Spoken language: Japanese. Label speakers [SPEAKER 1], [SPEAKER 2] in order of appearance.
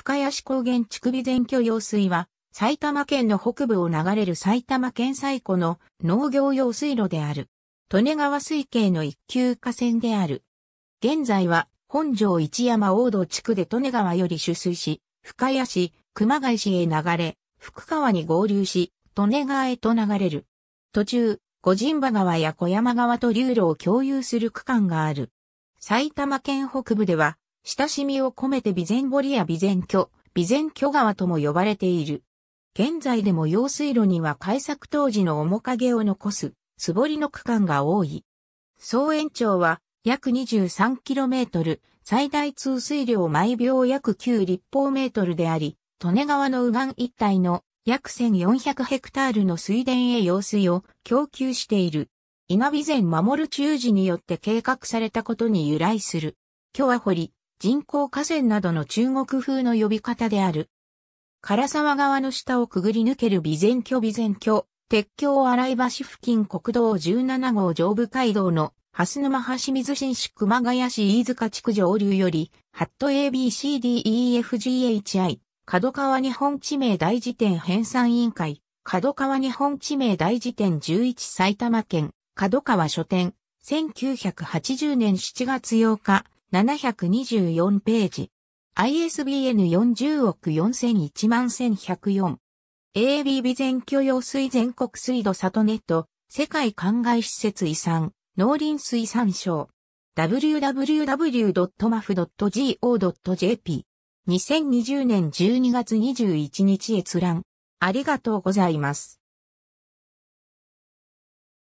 [SPEAKER 1] 深谷市高原地区備前居用水は、埼玉県の北部を流れる埼玉県最古の農業用水路である。利根川水系の一級河川である。現在は、本城一山大道地区で利根川より取水し、深谷市、熊谷市へ流れ、福川に合流し、利根川へと流れる。途中、五人場川や小山川と流路を共有する区間がある。埼玉県北部では、親しみを込めて備前堀や備前居、備前居川とも呼ばれている。現在でも用水路には開削当時の面影を残す、素りの区間が多い。総延長は約 23km、最大通水量毎秒約9立方メートルであり、利根川の右岸一帯の約1400ヘクタールの水田へ用水を供給している。稲備前守る中時によって計画されたことに由来する。は掘り。人工河川などの中国風の呼び方である。唐沢川の下をくぐり抜ける備前橋備前橋鉄橋洗橋付近国道17号上部街道の、蓮沼橋水新市熊谷市飯塚地区上流より、ハット ABCDEFGHI、角川日本地名大辞典編纂委員会、角川日本地名大辞典11埼玉県、角川書店、1980年7月8日、724ページ。ISBN 40億4001万1104。a b b 全許容水全国水土里ネット、世界灌漑施設遺産、農林水産省。www.maf.go.jp。2020年12月21日閲覧。ありがとうございます。